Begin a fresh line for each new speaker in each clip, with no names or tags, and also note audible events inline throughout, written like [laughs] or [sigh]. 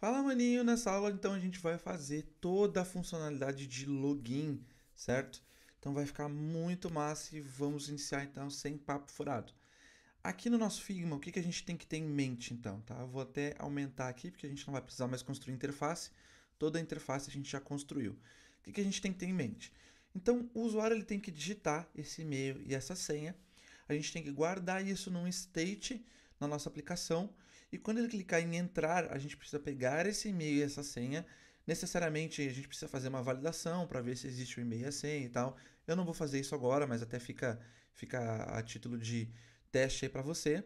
Fala maninho, nessa aula então a gente vai fazer toda a funcionalidade de login, certo? Então vai ficar muito massa e vamos iniciar então sem papo furado. Aqui no nosso Figma, o que, que a gente tem que ter em mente então, tá? Eu vou até aumentar aqui porque a gente não vai precisar mais construir interface, toda a interface a gente já construiu. O que, que a gente tem que ter em mente? Então o usuário ele tem que digitar esse e-mail e essa senha, a gente tem que guardar isso num state na nossa aplicação e quando ele clicar em entrar, a gente precisa pegar esse e-mail e essa senha. Necessariamente a gente precisa fazer uma validação para ver se existe o e-mail e a senha e tal. Eu não vou fazer isso agora, mas até fica, fica a título de teste aí para você.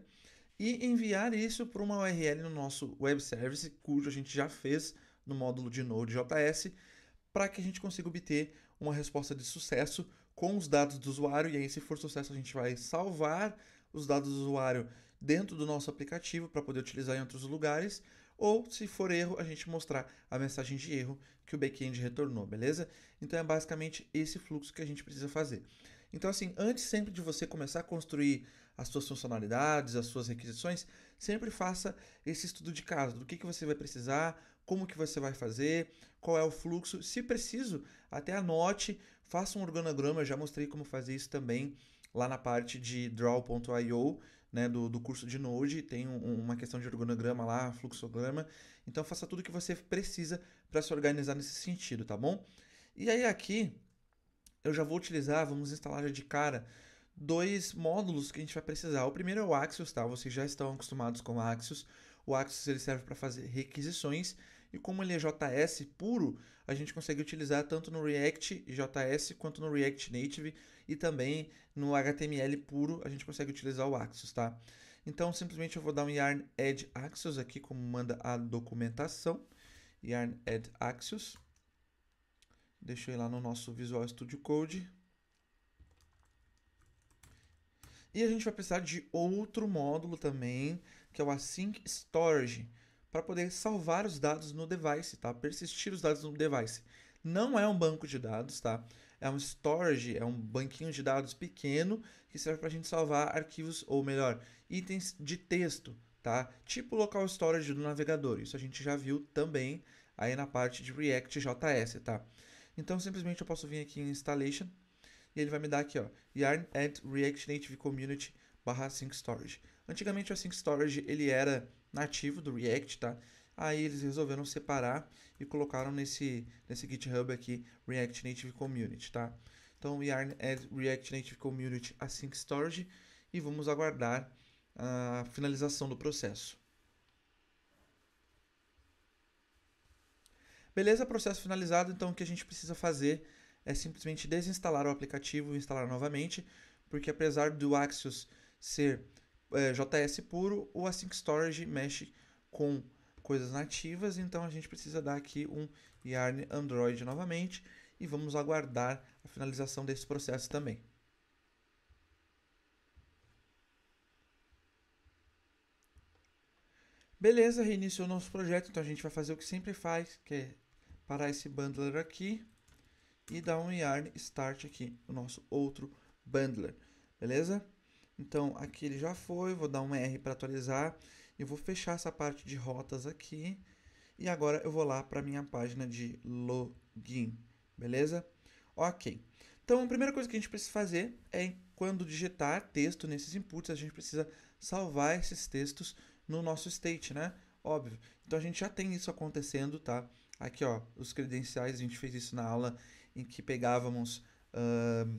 E enviar isso para uma URL no nosso web service, cujo a gente já fez no módulo de Node.js, para que a gente consiga obter uma resposta de sucesso com os dados do usuário. E aí, se for sucesso, a gente vai salvar os dados do usuário dentro do nosso aplicativo para poder utilizar em outros lugares, ou se for erro, a gente mostrar a mensagem de erro que o backend retornou, beleza? Então é basicamente esse fluxo que a gente precisa fazer. Então assim, antes sempre de você começar a construir as suas funcionalidades, as suas requisições, sempre faça esse estudo de caso, do que, que você vai precisar, como que você vai fazer, qual é o fluxo, se preciso, até anote, faça um organograma, eu já mostrei como fazer isso também lá na parte de draw.io, né, do, do curso de Node, tem um, uma questão de organograma lá, fluxograma. Então faça tudo o que você precisa para se organizar nesse sentido, tá bom? E aí aqui eu já vou utilizar, vamos instalar já de cara dois módulos que a gente vai precisar. O primeiro é o Axios, tá? Vocês já estão acostumados com o Axios. O Axios ele serve para fazer requisições e como ele é JS puro, a gente consegue utilizar tanto no React JS quanto no React Native e também no HTML puro a gente consegue utilizar o Axios, tá? Então simplesmente eu vou dar um yarn add axios aqui como manda a documentação. Yarn add axios. Deixa eu ir lá no nosso Visual Studio Code. E a gente vai precisar de outro módulo também, que é o async storage para poder salvar os dados no device, tá? Persistir os dados no device. Não é um banco de dados, tá? É um storage, é um banquinho de dados pequeno que serve para a gente salvar arquivos, ou melhor, itens de texto, tá? Tipo local storage do navegador. Isso a gente já viu também aí na parte de React JS, tá? Então simplesmente eu posso vir aqui em installation e ele vai me dar aqui, ó, yarn at react native community barra sync storage. Antigamente o sync storage ele era nativo do React, tá? Aí eles resolveram separar e colocaram nesse, nesse GitHub aqui React Native Community, tá? Então, Yarn add React Native Community Async assim Storage e vamos aguardar a finalização do processo. Beleza, processo finalizado. Então, o que a gente precisa fazer é simplesmente desinstalar o aplicativo e instalar novamente, porque apesar do Axios ser é, JS puro, o Async Storage mexe com coisas nativas, então a gente precisa dar aqui um Yarn Android novamente e vamos aguardar a finalização desse processo também. Beleza, reiniciou o nosso projeto, então a gente vai fazer o que sempre faz, que é parar esse bundler aqui e dar um yarn start aqui, o nosso outro bundler, beleza? Então aqui ele já foi, vou dar um R para atualizar e vou fechar essa parte de rotas aqui. E agora eu vou lá para minha página de login, beleza? Ok. Então a primeira coisa que a gente precisa fazer é quando digitar texto nesses inputs, a gente precisa salvar esses textos no nosso state, né? Óbvio. Então a gente já tem isso acontecendo, tá? Aqui ó, os credenciais, a gente fez isso na aula em que pegávamos... Uh,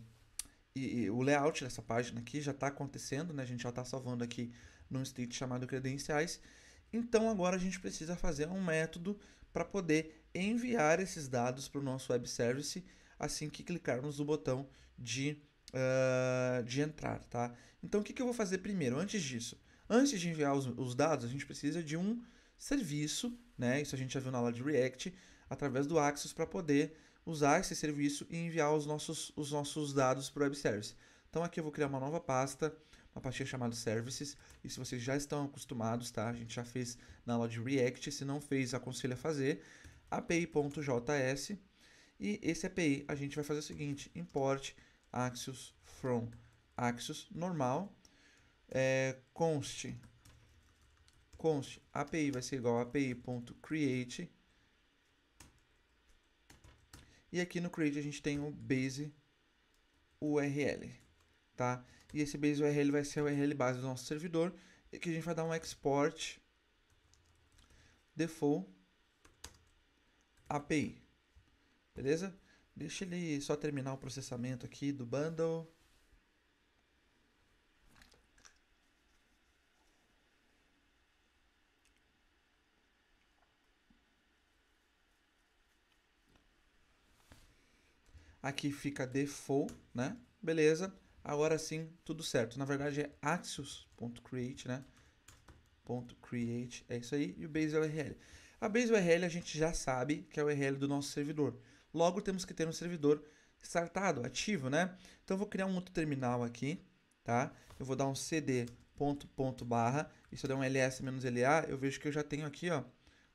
e, e o layout dessa página aqui já está acontecendo, né? A gente já está salvando aqui num state chamado credenciais. Então agora a gente precisa fazer um método para poder enviar esses dados para o nosso web service assim que clicarmos no botão de, uh, de entrar, tá? Então o que, que, eu vou fazer primeiro? Antes disso, antes de enviar os, os dados, a gente precisa de um serviço, né? Isso a gente já viu na aula de React, através do Axios para poder usar esse serviço e enviar os nossos, os nossos dados para o Web Service. Então aqui eu vou criar uma nova pasta, uma pastinha chamada Services, e se vocês já estão acostumados, tá? A gente já fez na aula de React, se não fez, aconselho a fazer, api.js, e esse API a gente vai fazer o seguinte, import Axios from Axios normal, é, const, const, API vai ser igual a api.create, e aqui no create a gente tem o base URL, tá? E esse base URL vai ser a URL base do nosso servidor, e aqui a gente vai dar um export default API, beleza? Deixa ele só terminar o processamento aqui do bundle. Aqui fica default, né? Beleza. Agora sim, tudo certo. Na verdade é axios.create, né? Ponto .create, é isso aí, e o base URL. É a base URL a gente já sabe que é o URL do nosso servidor. Logo temos que ter um servidor startado, ativo, né? Então vou criar um outro terminal aqui, tá? Eu vou dar um cd ponto ponto barra, e se eu der um ls-la, eu vejo que eu já tenho aqui, ó,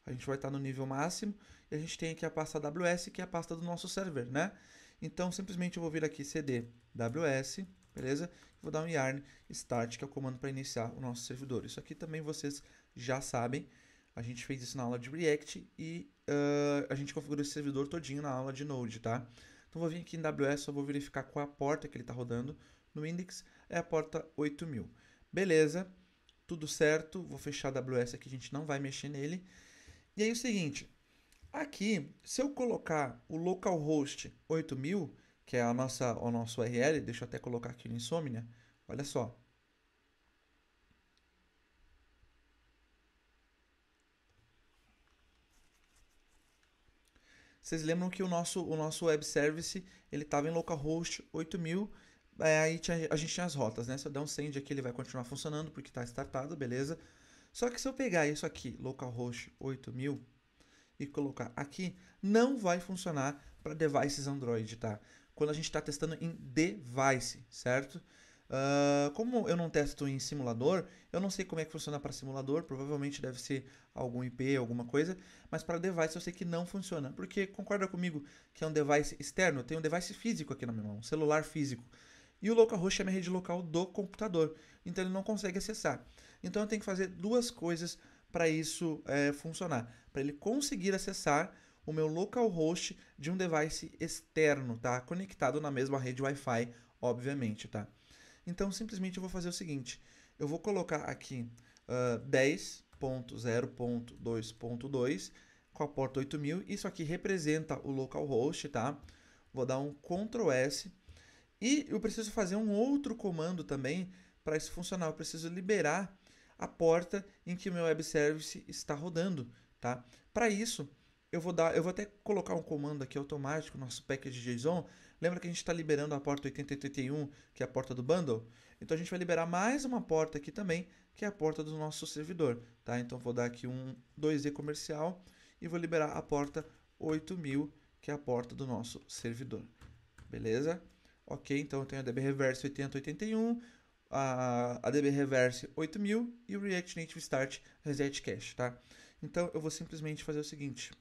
a gente vai estar no nível máximo, e a gente tem aqui a pasta AWS, que é a pasta do nosso server, né? Então, simplesmente eu vou vir aqui cd ws, beleza? Vou dar um yarn start, que é o comando para iniciar o nosso servidor. Isso aqui também vocês já sabem. A gente fez isso na aula de React e uh, a gente configurou esse servidor todinho na aula de Node, tá? Então, vou vir aqui em ws, só vou verificar qual é a porta que ele está rodando no index. É a porta 8000. Beleza, tudo certo. Vou fechar WS aqui, a gente não vai mexer nele. E aí é o seguinte, Aqui, se eu colocar o localhost 8000, que é a nossa, o nosso URL, deixa eu até colocar aqui no Insomnia, olha só. Vocês lembram que o nosso, o nosso web service ele estava em localhost 8000, é, aí tinha, a gente tinha as rotas, né? Se eu der um send aqui, ele vai continuar funcionando porque está startado, beleza? Só que se eu pegar isso aqui, localhost 8000, e colocar aqui, não vai funcionar para devices Android, tá? Quando a gente está testando em device, certo? Uh, como eu não testo em simulador, eu não sei como é que funciona para simulador, provavelmente deve ser algum IP, alguma coisa, mas para device eu sei que não funciona, porque concorda comigo que é um device externo, eu tenho um device físico aqui na minha mão, um celular físico, e o localhost é a minha rede local do computador, então ele não consegue acessar. Então eu tenho que fazer duas coisas para isso é, funcionar, para ele conseguir acessar o meu localhost de um device externo, tá? Conectado na mesma rede Wi-Fi, obviamente, tá? Então, simplesmente eu vou fazer o seguinte, eu vou colocar aqui uh, ah, 10.0.2.2 com a porta 8000, isso aqui representa o localhost, tá? Vou dar um Ctrl S e eu preciso fazer um outro comando também para isso funcionar, eu preciso liberar a porta em que meu web service está rodando, tá? Para isso, eu vou dar, eu vou até colocar um comando aqui automático, nosso package JSON. Lembra que a gente está liberando a porta 8081, que é a porta do bundle? Então a gente vai liberar mais uma porta aqui também, que é a porta do nosso servidor, tá? Então vou dar aqui um 2e comercial e vou liberar a porta 8000, que é a porta do nosso servidor. Beleza? Ok, então eu tenho a DB Reverse 8081, a ADB Reverse 8000 e o React Native Start Reset Cache, tá? Então eu vou simplesmente fazer o seguinte.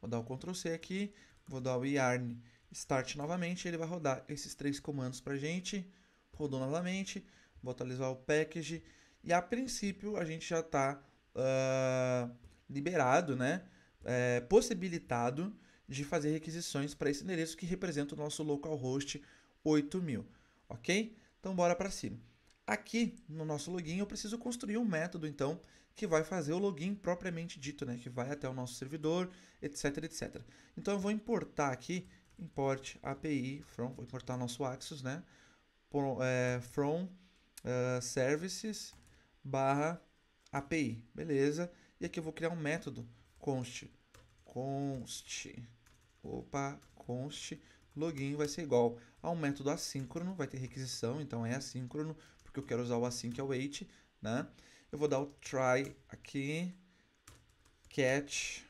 Vou dar o Ctrl C aqui, vou dar o yarn start novamente, ele vai rodar esses três comandos pra gente. Rodou novamente, vou atualizar o package e a princípio a gente já está uh, ah, liberado, né? É, possibilitado de fazer requisições para esse endereço que representa o nosso localhost 8000, ok? Então bora para cima. Aqui no nosso login eu preciso construir um método então que vai fazer o login propriamente dito, né, que vai até o nosso servidor, etc, etc. Então eu vou importar aqui import API from, vou importar nosso Axis, né, é, from, é, from uh, services barra API, beleza? E aqui eu vou criar um método const const opa const login vai ser igual a um método assíncrono, vai ter requisição, então é assíncrono, porque eu quero usar o async await, né? Eu vou dar o try aqui, catch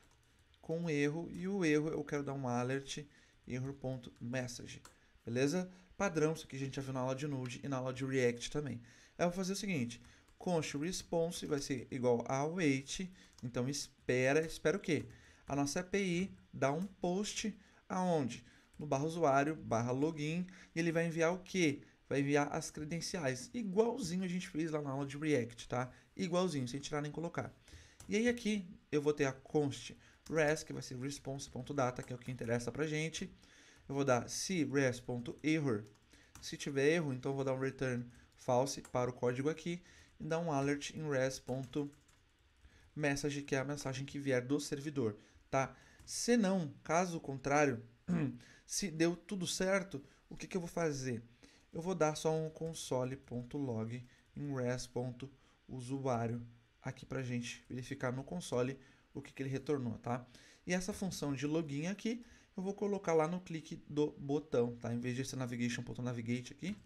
com um erro, e o erro eu quero dar um alert, error.message, beleza? Padrão, isso aqui a gente já viu na aula de Node e na aula de React também. Eu vou fazer o seguinte, const response vai ser igual a await, então espera, espera o quê? A nossa API dá um post aonde? no barra usuário, barra login, e ele vai enviar o quê? Vai enviar as credenciais, igualzinho a gente fez lá na aula de React, tá? Igualzinho, sem tirar nem colocar. E aí aqui eu vou ter a const res, que vai ser response.data, que é o que interessa pra gente. Eu vou dar se res.error, se tiver erro, então eu vou dar um return false para o código aqui e dar um alert em res.message, que é a mensagem que vier do servidor, tá? Se não, caso contrário, [clears throat] Se deu tudo certo, o que, que eu vou fazer? Eu vou dar só um console.log em res.usuário aqui para a gente verificar no console o que, que ele retornou, tá? E essa função de login aqui, eu vou colocar lá no clique do botão, tá? Em vez de ser navigation.navigate aqui,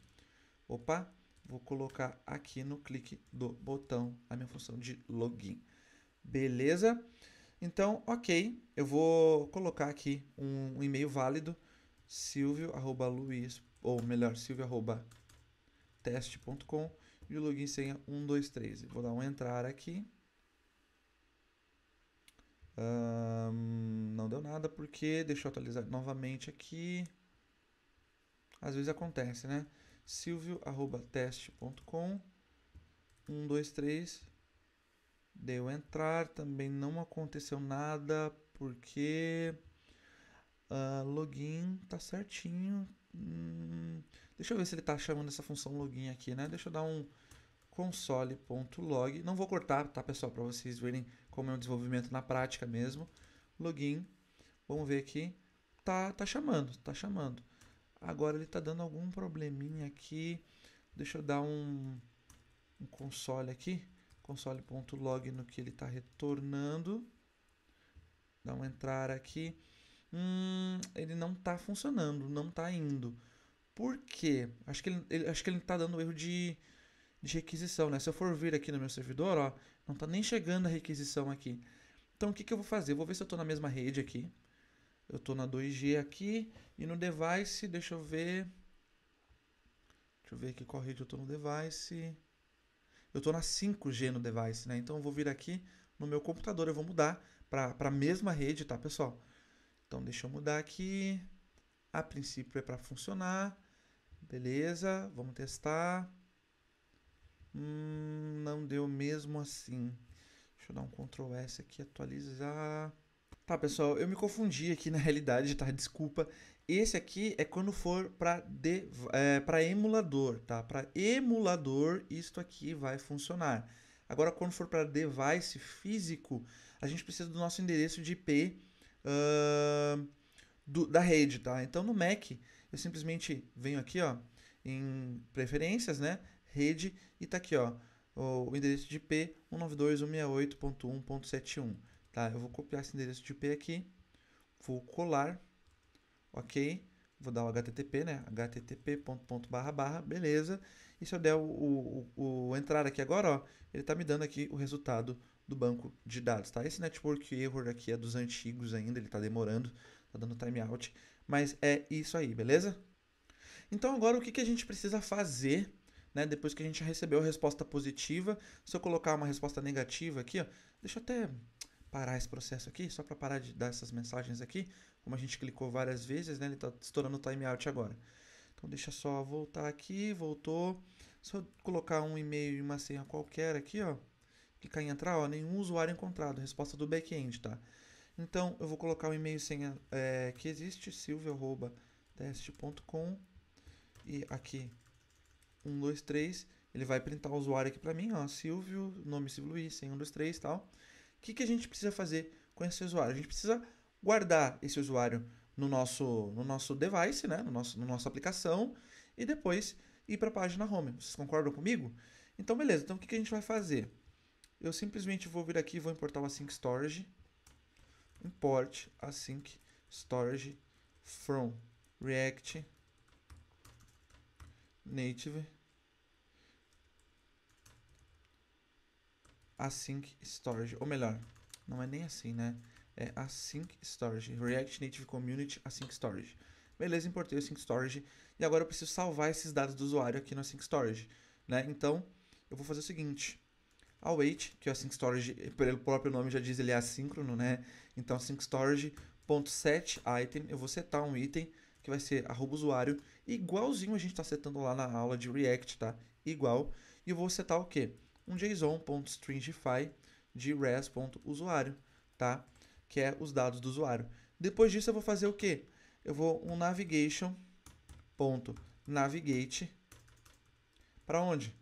opa, vou colocar aqui no clique do botão a minha função de login. Beleza? Então, ok, eu vou colocar aqui um, um e-mail válido silvio arroba luiz, ou melhor, silvio arroba teste.com e o login senha 123. Vou dar um entrar aqui. Um, não deu nada porque deixa eu atualizar novamente aqui. Às vezes acontece, né? teste.com 123 deu entrar, também não aconteceu nada porque Uh, login tá certinho. Hum, deixa eu ver se ele tá chamando essa função login aqui, né? Deixa eu dar um console.log. Não vou cortar, tá, pessoal? Para vocês verem como é o desenvolvimento na prática mesmo. Login. Vamos ver aqui. Tá, tá chamando, tá chamando. Agora ele tá dando algum probleminha aqui. Deixa eu dar um, um console aqui. Console.log no que ele tá retornando. Dá um entrar aqui hum, ele não tá funcionando, não tá indo. Por quê? Acho que ele, ele acho que ele tá dando erro de, de requisição, né? Se eu for vir aqui no meu servidor, ó, não tá nem chegando a requisição aqui. Então o que, que eu vou fazer? Eu vou ver se eu tô na mesma rede aqui. Eu tô na 2G aqui e no device, deixa eu ver. Deixa eu ver aqui qual rede eu tô no device. Eu tô na 5G no device, né? Então eu vou vir aqui no meu computador, eu vou mudar para a mesma rede, tá, pessoal? Então deixa eu mudar aqui. A princípio é para funcionar. Beleza, vamos testar. Hum, não deu mesmo assim. Deixa eu dar um Ctrl S aqui, atualizar. Tá, pessoal, eu me confundi aqui na [laughs] realidade, tá? Desculpa. Esse aqui é quando for para é, emulador, tá? Para emulador, isto aqui vai funcionar. Agora, quando for para device físico, a gente precisa do nosso endereço de IP uh, do, da rede, tá? Então no Mac, eu simplesmente venho aqui, ó, em preferências, né? Rede e tá aqui, ó, o endereço de IP 192.168.1.71, tá? Eu vou copiar esse endereço de IP aqui, vou colar, ok? vou dar o http, né? http://, beleza. E se eu der o, o, o, entrar aqui agora, ó, ele está me dando aqui o resultado do banco de dados, tá? Esse network error aqui é dos antigos ainda, ele está demorando, está dando timeout, mas é isso aí, beleza? Então agora o que, que a gente precisa fazer, né? Depois que a gente recebeu a resposta positiva, se eu colocar uma resposta negativa aqui, ó, deixa eu até parar esse processo aqui, só para parar de dar essas mensagens aqui. Como a gente clicou várias vezes, né? Ele está estourando o timeout agora. Então deixa só voltar aqui, voltou. Se eu colocar um e-mail e uma senha qualquer aqui, ó. Clicar em entrar, ó, nenhum usuário encontrado. Resposta do back-end, tá? Então eu vou colocar o e-mail e senha é, que existe, silvio.teste.com e aqui 123. Ele vai printar o usuário aqui para mim, ó, Silvio, nome Silvio Luiz, senha 123 e tal. O que, que a gente precisa fazer com esse usuário? A gente precisa guardar esse usuário no nosso, no nosso device, né? no nosso, na no nossa aplicação, e depois ir para a página home. Vocês concordam comigo? Então, beleza. Então, o que, que a gente vai fazer? Eu simplesmente vou vir aqui vou importar o Async Storage. Import Async Storage from React Native Async Storage. Ou melhor, não é nem assim, né? é Async Storage, React Native Community Async Storage. Beleza, importei o Async Storage e agora eu preciso salvar esses dados do usuário aqui no Async Storage. Né? Então, eu vou fazer o seguinte, await, que o Async Storage, pelo próprio nome já diz, ele é assíncrono, né? Então, Async Storage.setItem, eu vou setar um item que vai ser arroba usuário, igualzinho a gente está setando lá na aula de React, tá? Igual. E eu vou setar o quê? Um JSON.stringify de res.usuário, tá? que é os dados do usuário. Depois disso eu vou fazer o quê? Eu vou um navigation.navigate para onde?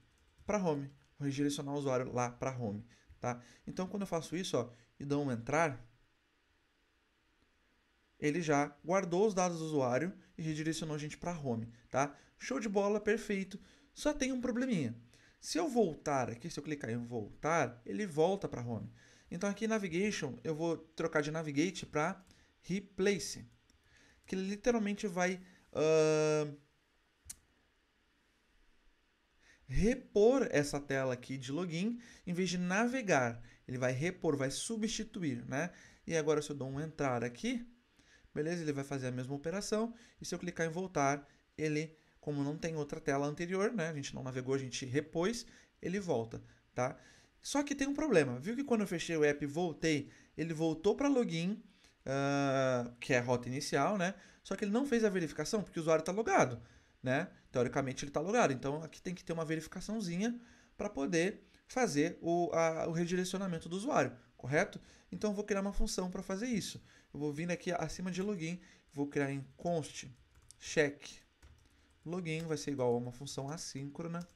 Para home. Vou redirecionar o usuário lá para home, tá? Então quando eu faço isso, ó, e dou um entrar, ele já guardou os dados do usuário e redirecionou a gente para home, tá? Show de bola, perfeito. Só tem um probleminha. Se eu voltar aqui, se eu clicar em voltar, ele volta para home. Então aqui navigation, eu vou trocar de navigate para replace, que literalmente vai uh, repor essa tela aqui de login, em vez de navegar, ele vai repor, vai substituir, né? E agora se eu dou um entrar aqui, beleza? Ele vai fazer a mesma operação, e se eu clicar em voltar, ele, como não tem outra tela anterior, né? A gente não navegou, a gente repôs, ele volta, Tá? Só que tem um problema. Viu que quando eu fechei o app e voltei, ele voltou para login, uh, que é a rota inicial, né? Só que ele não fez a verificação porque o usuário está logado, né? Teoricamente ele está logado. Então aqui tem que ter uma verificaçãozinha para poder fazer o, a, o redirecionamento do usuário, correto? Então eu vou criar uma função para fazer isso. Eu vou vir aqui acima de login, vou criar em const check login, vai ser igual a uma função assíncrona,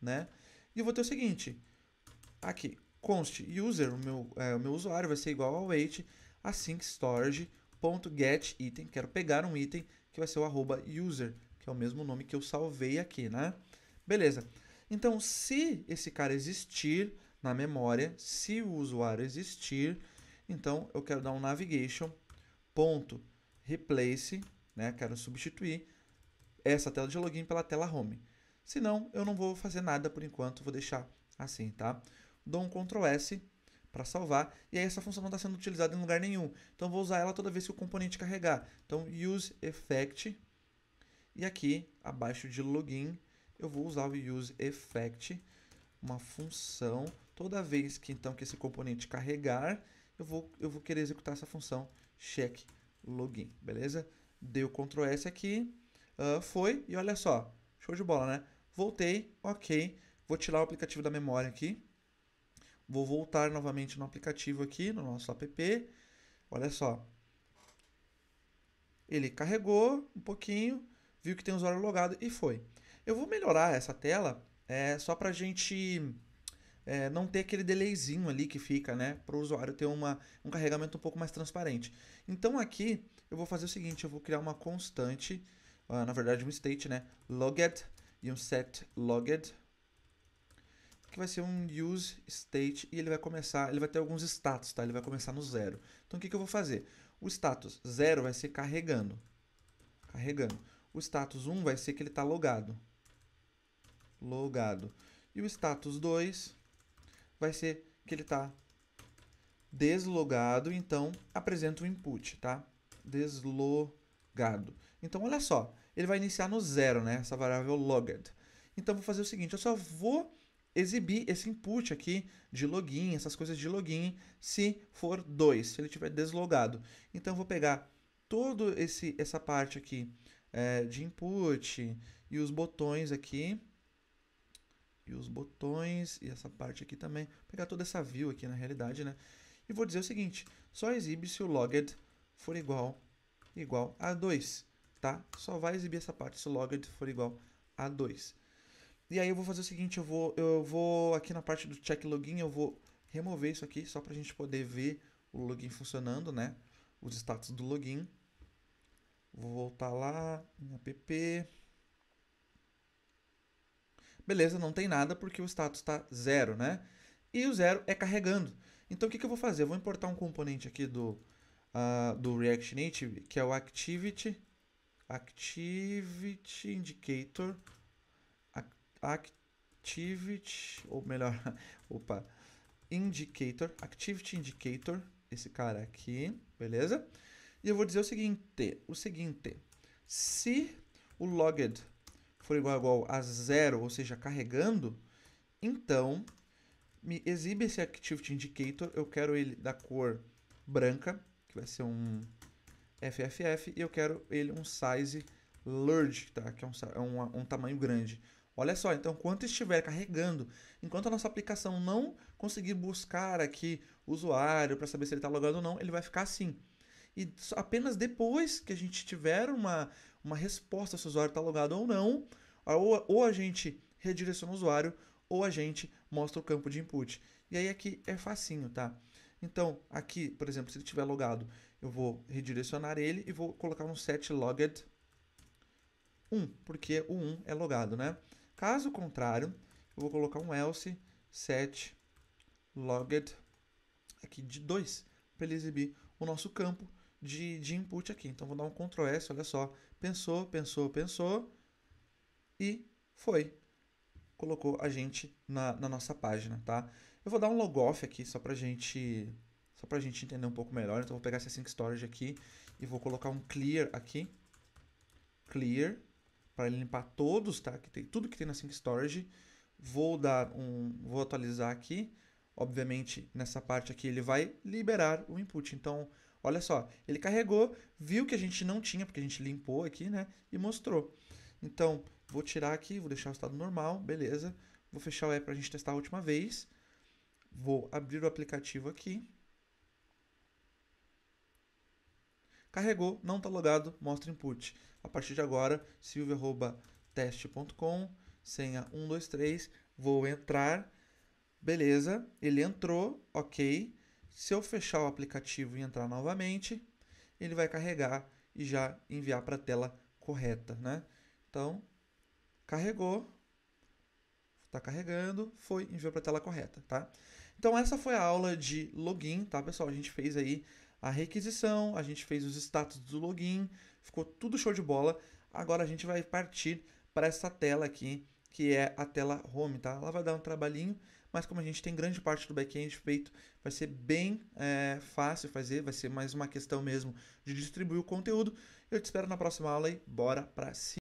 né? E eu vou ter o seguinte, Tá aqui, const user, o meu, é, o meu usuário vai ser igual ao wait async get item. Quero pegar um item que vai ser o arroba user, que é o mesmo nome que eu salvei aqui, né? Beleza. Então, se esse cara existir na memória, se o usuário existir, então eu quero dar um navigation ponto replace, né? Quero substituir essa tela de login pela tela home. senão eu não vou fazer nada por enquanto, vou deixar assim, tá? dou um Ctrl S para salvar, e aí essa função não está sendo utilizada em lugar nenhum. Então vou usar ela toda vez que o componente carregar. Então use effect, e aqui abaixo de login, eu vou usar o use effect, uma função, toda vez que então que esse componente carregar, eu vou, eu vou querer executar essa função check login, beleza? Dei o Ctrl S aqui, uh, foi, e olha só, show de bola, né? Voltei, ok, vou tirar o aplicativo da memória aqui, Vou voltar novamente no aplicativo aqui, no nosso app. Olha só. Ele carregou um pouquinho, viu que tem usuário logado e foi. Eu vou melhorar essa tela é, só para a gente é, não ter aquele delayzinho ali que fica, né? Para o usuário ter uma, um carregamento um pouco mais transparente. Então aqui eu vou fazer o seguinte, eu vou criar uma constante, uh, na verdade um state, né? Logged e um set logged que vai ser um use state e ele vai começar, ele vai ter alguns status, tá? Ele vai começar no zero. Então o que, que eu vou fazer? O status zero vai ser carregando, carregando. O status 1 um vai ser que ele está logado, logado. E o status 2 vai ser que ele está deslogado, então apresenta o input, tá? Deslogado. Então olha só, ele vai iniciar no zero, né? Essa variável logged. Então vou fazer o seguinte, eu só vou exibir esse input aqui de login, essas coisas de login, se for 2, se ele tiver deslogado. Então, eu vou pegar toda essa parte aqui é, de input e os botões aqui, e os botões e essa parte aqui também, vou pegar toda essa view aqui na realidade, né? E vou dizer o seguinte, só exibe se o logged for igual, igual a 2, tá? Só vai exibir essa parte se o logged for igual a 2. E aí eu vou fazer o seguinte, eu vou, eu vou aqui na parte do check login, eu vou remover isso aqui só para a gente poder ver o login funcionando, né? Os status do login. Vou voltar lá em app. Beleza, não tem nada porque o status está zero, né? E o zero é carregando. Então o que, que eu vou fazer? Eu vou importar um componente aqui do, uh, do React Native, que é o Activity, Activity Indicator Activity, ou melhor, [laughs] opa, Indicator, Activity Indicator, esse cara aqui, beleza? E eu vou dizer o seguinte, o seguinte, se o logged for igual, igual a zero, ou seja, carregando, então me exibe esse Activity Indicator, eu quero ele da cor branca, que vai ser um FFF, e eu quero ele um size large, tá? que é um, é um, um tamanho grande. Olha só, então enquanto estiver carregando, enquanto a nossa aplicação não conseguir buscar aqui o usuário para saber se ele está logado ou não, ele vai ficar assim. E apenas depois que a gente tiver uma, uma resposta se o usuário está logado ou não, ou, ou a gente redireciona o usuário, ou a gente mostra o campo de input. E aí aqui é facinho, tá? Então, aqui, por exemplo, se ele estiver logado, eu vou redirecionar ele e vou colocar um set logged 1, porque o 1 é logado, né? Caso contrário, eu vou colocar um else set logged aqui de 2 para ele exibir o nosso campo de, de input aqui. Então vou dar um Ctrl S, olha só, pensou, pensou, pensou e foi. Colocou a gente na, na nossa página, tá? Eu vou dar um off aqui só pra gente só pra gente entender um pouco melhor. Então vou pegar esse async storage aqui e vou colocar um clear aqui. Clear para limpar todos, tá? Que tem tudo que tem na Sync Storage. Vou dar um, vou atualizar aqui. Obviamente, nessa parte aqui ele vai liberar o input. Então, olha só, ele carregou, viu que a gente não tinha porque a gente limpou aqui, né? E mostrou. Então, vou tirar aqui, vou deixar o estado normal, beleza? Vou fechar o app para a gente testar a última vez. Vou abrir o aplicativo aqui. Carregou, não está logado, mostra input. A partir de agora, silvio.teste.com, senha 123, vou entrar. Beleza, ele entrou, ok. Se eu fechar o aplicativo e entrar novamente, ele vai carregar e já enviar para a tela correta, né? Então, carregou, está carregando, foi, enviou para a tela correta, tá? Então essa foi a aula de login, tá, pessoal? A gente fez aí a requisição, a gente fez os status do login, ficou tudo show de bola. Agora a gente vai partir para essa tela aqui, que é a tela home, tá? Ela vai dar um trabalhinho, mas como a gente tem grande parte do back-end feito, vai ser bem é, fácil fazer, vai ser mais uma questão mesmo de distribuir o conteúdo. Eu te espero na próxima aula e bora para cima!